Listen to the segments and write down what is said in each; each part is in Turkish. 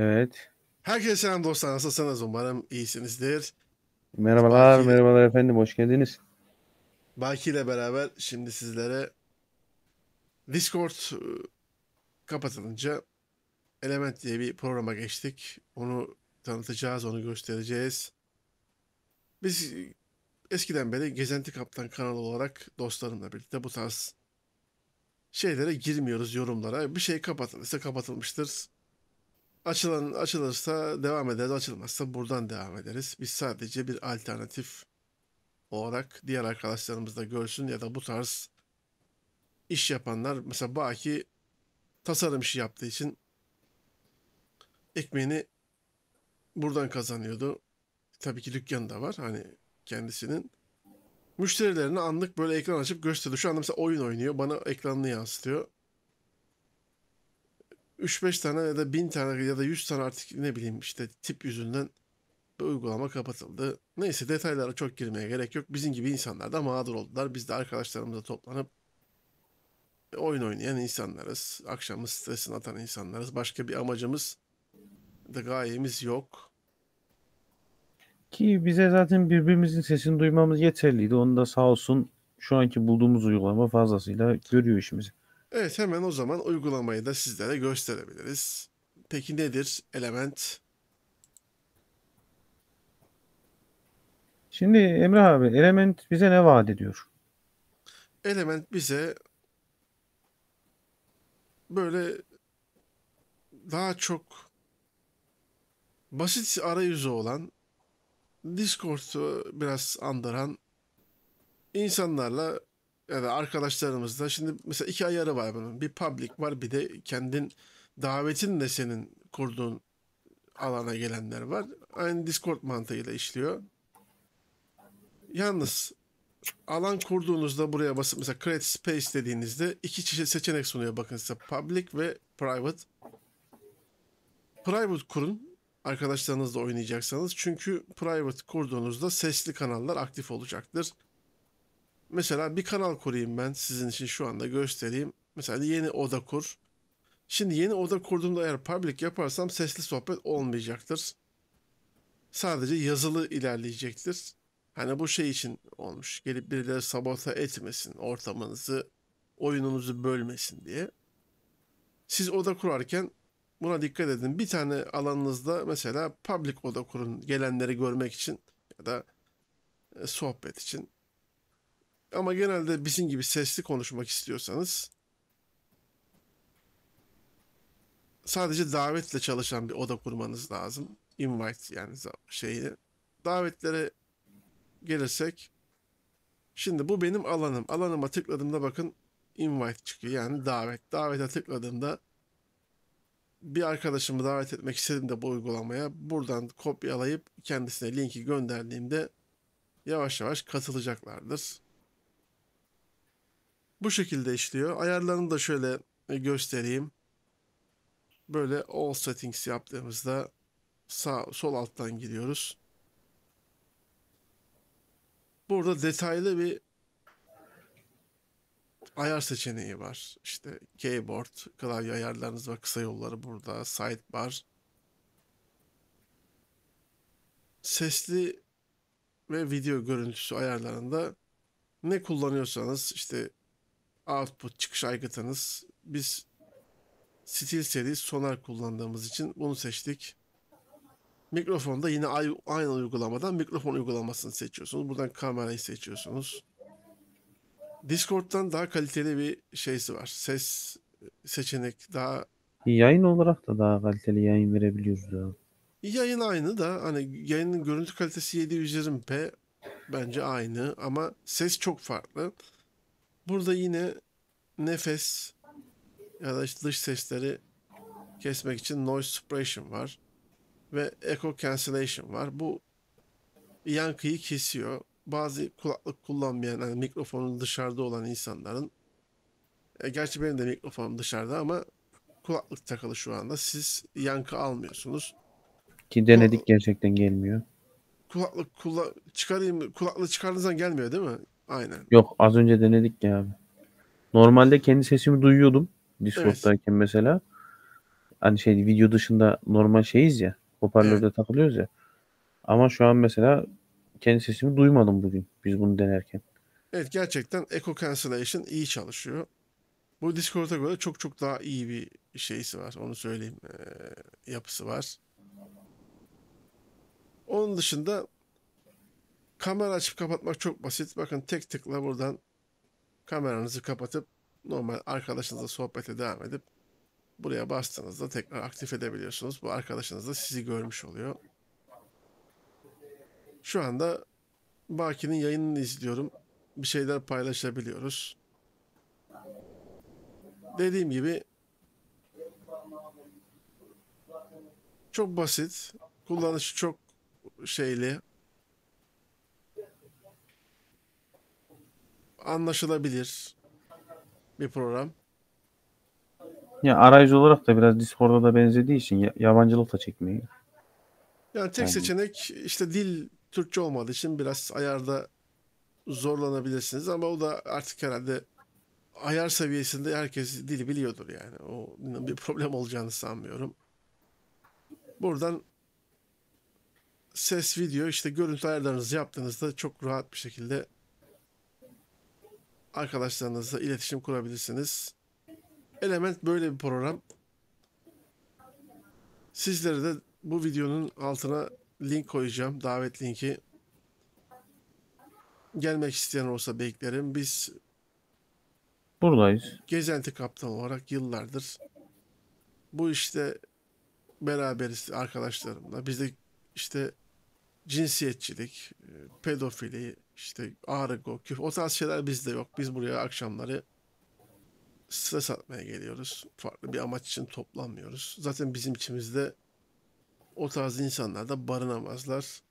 Evet. Herkese selam dostlar. Nasılsınız? Umarım iyisinizdir. Merhabalar, Baki, merhabalar efendim. Hoş geldiniz. Baki ile beraber şimdi sizlere Discord e, kapatılınca Element diye bir programa geçtik. Onu tanıtacağız, onu göstereceğiz. Biz eskiden beri Gezenti Kaptan kanalı olarak dostlarımla birlikte bu tarz şeylere girmiyoruz yorumlara. Bir şey kapatılırsa kapatılmıştır Açılan, açılırsa devam ederiz, açılmazsa buradan devam ederiz. Biz sadece bir alternatif olarak diğer arkadaşlarımız da görsün ya da bu tarz iş yapanlar mesela Baki tasarım işi yaptığı için ekmeğini buradan kazanıyordu. Tabii ki dükkanı da var hani kendisinin. Müşterilerine anlık böyle ekran açıp gösteriyor. Şu anda mesela oyun oynuyor. Bana ekranını yansıtıyor. 3-5 tane ya da 1000 tane ya da 100 tane artık ne bileyim işte tip yüzünden bir uygulama kapatıldı. Neyse detaylara çok girmeye gerek yok. Bizim gibi insanlar da mağdur oldular. Biz de arkadaşlarımızla toplanıp oyun oynayan insanlarız. Akşamı stresini atan insanlarız. Başka bir amacımız da gayemiz yok. Ki bize zaten birbirimizin sesini duymamız yeterliydi. Onu da sağ olsun şu anki bulduğumuz uygulama fazlasıyla görüyor işimizi. Evet hemen o zaman uygulamayı da sizlere gösterebiliriz. Peki nedir element? Şimdi Emre abi element bize ne vaat ediyor? Element bize böyle daha çok basit arayüzü olan Discord'u biraz andıran insanlarla ya da arkadaşlarımızla şimdi mesela iki ayarı var bunun. Bir public var bir de kendin davetin de senin kurduğun alana gelenler var. Aynı Discord mantığıyla işliyor. Yalnız alan kurduğunuzda buraya basıp mesela create space dediğinizde iki çeşit seçenek sunuyor bakın size public ve private. Private kurun arkadaşlarınızla oynayacaksanız çünkü private kurduğunuzda sesli kanallar aktif olacaktır. Mesela bir kanal kurayım ben sizin için şu anda göstereyim. Mesela yeni oda kur. Şimdi yeni oda kurduğumda eğer public yaparsam sesli sohbet olmayacaktır. Sadece yazılı ilerleyecektir. Hani bu şey için olmuş. Gelip birileri sabota etmesin ortamınızı, oyununuzu bölmesin diye. Siz oda kurarken buna dikkat edin. Bir tane alanınızda mesela public oda kurun gelenleri görmek için ya da e, sohbet için. Ama genelde bizim gibi sesli konuşmak istiyorsanız sadece davetle çalışan bir oda kurmanız lazım. Invite yani şeyi. Davetlere gelirsek şimdi bu benim alanım. Alanıma tıkladığımda bakın invite çıkıyor. Yani davet. Davete tıkladığımda bir arkadaşımı davet etmek istediğimde bu uygulamaya buradan kopyalayıp kendisine linki gönderdiğimde yavaş yavaş katılacaklardır. Bu şekilde işliyor. Ayarlarını da şöyle e, göstereyim. Böyle all settings yaptığımızda sağ sol alttan giriyoruz. Burada detaylı bir ayar seçeneği var. İşte keyboard, klavye ayarlarınız var. Kısa yolları burada. Sidebar. Sesli ve video görüntüsü ayarlarında ne kullanıyorsanız işte output çıkış aygıtınız. Biz Steel Series sonar kullandığımız için bunu seçtik. Mikrofonda yine aynı uygulamadan mikrofon uygulamasını seçiyorsunuz. Buradan kamerayı seçiyorsunuz. Discord'dan daha kaliteli bir şeysi var. Ses seçenek daha yayın olarak da daha kaliteli yayın verebiliyoruz ya. Yayın aynı da hani yayının görüntü kalitesi 720p bence aynı ama ses çok farklı. Burada yine nefes ya da işte dış sesleri kesmek için noise suppression var ve echo cancellation var. Bu yankıyı kesiyor. Bazı kulaklık kullanmayan, yani mikrofonu dışarıda olan insanların e, gerçi benim de mikrofonum dışarıda ama kulaklık takılı şu anda. Siz yankı almıyorsunuz. Ki denedik kulaklık, gerçekten gelmiyor. Kulaklık kula, çıkarayım kulaklık çıkardığınızdan gelmiyor değil mi? Aynen. Yok az önce denedik ya abi. Normalde kendi sesimi duyuyordum Discord'dayken evet. mesela. Hani şey video dışında normal şeyiz ya. Hoparlörde evet. takılıyoruz ya. Ama şu an mesela kendi sesimi duymadım bugün biz bunu denerken. Evet gerçekten Echo Cancellation iyi çalışıyor. Bu Discord'a göre çok çok daha iyi bir şeysi var. Onu söyleyeyim. E, yapısı var. Onun dışında Kamera açıp kapatmak çok basit. Bakın tek tıkla buradan kameranızı kapatıp normal arkadaşınızla sohbete devam edip buraya bastığınızda tekrar aktif edebiliyorsunuz. Bu arkadaşınız da sizi görmüş oluyor. Şu anda Baki'nin yayınını izliyorum. Bir şeyler paylaşabiliyoruz. Dediğim gibi çok basit. Kullanışı çok şeyli, anlaşılabilir bir program. Ya arayüz olarak da biraz Discord'a da benzediği için yabancılık da Yani tek yani. seçenek işte dil Türkçe olmadığı için biraz ayarda zorlanabilirsiniz ama o da artık herhalde ayar seviyesinde herkes dili biliyordur yani. O bir problem olacağını sanmıyorum. Buradan ses, video işte görüntü ayarlarınızı yaptığınızda çok rahat bir şekilde arkadaşlarınızla iletişim kurabilirsiniz. Element böyle bir program. Sizlere de bu videonun altına link koyacağım. Davet linki. Gelmek isteyen olsa beklerim. Biz buradayız. Gezenti kaptan olarak yıllardır bu işte beraberiz arkadaşlarımla. Bizde işte cinsiyetçilik, pedofili, işte argo, küf o tarz şeyler bizde yok. Biz buraya akşamları stres atmaya geliyoruz. Farklı bir amaç için toplanmıyoruz. Zaten bizim içimizde o tarz insanlar da barınamazlar.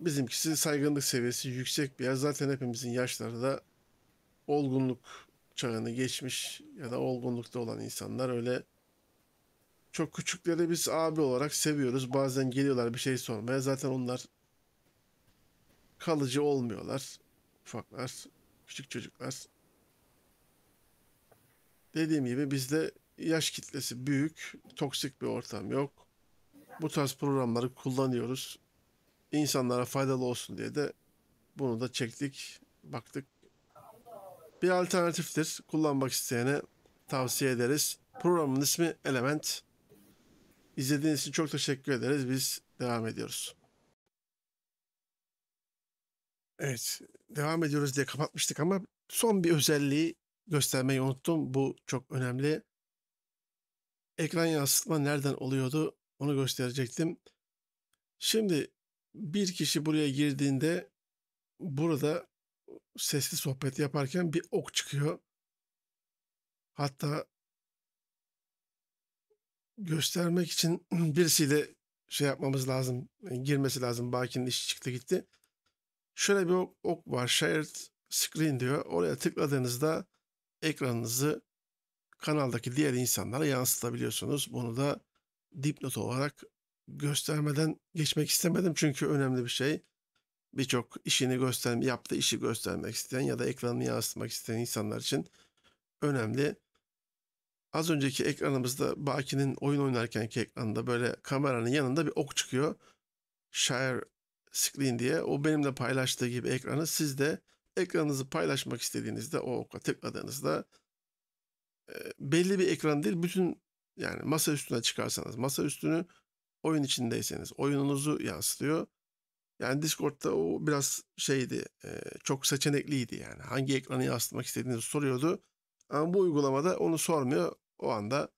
Bizimkisi saygınlık seviyesi yüksek bir yer. Zaten hepimizin yaşları da olgunluk çağını geçmiş ya da olgunlukta olan insanlar öyle çok küçükleri biz abi olarak seviyoruz. Bazen geliyorlar bir şey sormaya. Zaten onlar kalıcı olmuyorlar. Ufaklar, küçük çocuklar. Dediğim gibi bizde yaş kitlesi büyük, toksik bir ortam yok. Bu tarz programları kullanıyoruz. İnsanlara faydalı olsun diye de bunu da çektik, baktık. Bir alternatiftir. Kullanmak isteyene tavsiye ederiz. Programın ismi Element. İzlediğiniz için çok teşekkür ederiz. Biz devam ediyoruz. Evet. Devam ediyoruz diye kapatmıştık ama son bir özelliği göstermeyi unuttum. Bu çok önemli. Ekran yansıtma nereden oluyordu? Onu gösterecektim. Şimdi bir kişi buraya girdiğinde burada sesli sohbet yaparken bir ok çıkıyor. Hatta göstermek için birisiyle şey yapmamız lazım. girmesi lazım. Baki'nin işi çıktı gitti. Şöyle bir ok, ok var. Shared screen diyor. Oraya tıkladığınızda ekranınızı kanaldaki diğer insanlara yansıtabiliyorsunuz. Bunu da dipnot olarak göstermeden geçmek istemedim çünkü önemli bir şey. Birçok işini gösterm yaptığı işi göstermek isteyen ya da ekranını yansıtmak isteyen insanlar için önemli. Az önceki ekranımızda Baki'nin oyun oynarkenki ekranda böyle kameranın yanında bir ok çıkıyor. Share screen diye o benimle paylaştığı gibi ekranı siz de ekranınızı paylaşmak istediğinizde o oka tıkladığınızda belli bir ekran değil bütün yani masa üstüne çıkarsanız masa üstünü oyun içindeyseniz oyununuzu yansıtıyor. Yani Discord'da o biraz şeydi çok seçenekliydi yani hangi ekranı yansıtmak istediğinizi soruyordu. Ama bu uygulamada onu sormuyor. O anda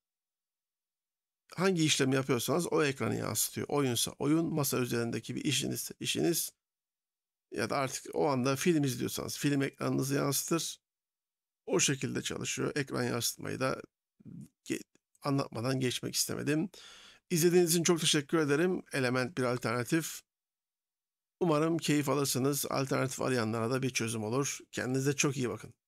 hangi işlemi yapıyorsanız o ekranı yansıtıyor. Oyunsa oyun, masa üzerindeki bir işiniz, işiniz ya da artık o anda film izliyorsanız film ekranınızı yansıtır. O şekilde çalışıyor. Ekran yansıtmayı da anlatmadan geçmek istemedim. İzlediğiniz için çok teşekkür ederim. Element bir alternatif. Umarım keyif alırsınız. Alternatif arayanlara da bir çözüm olur. Kendinize çok iyi bakın.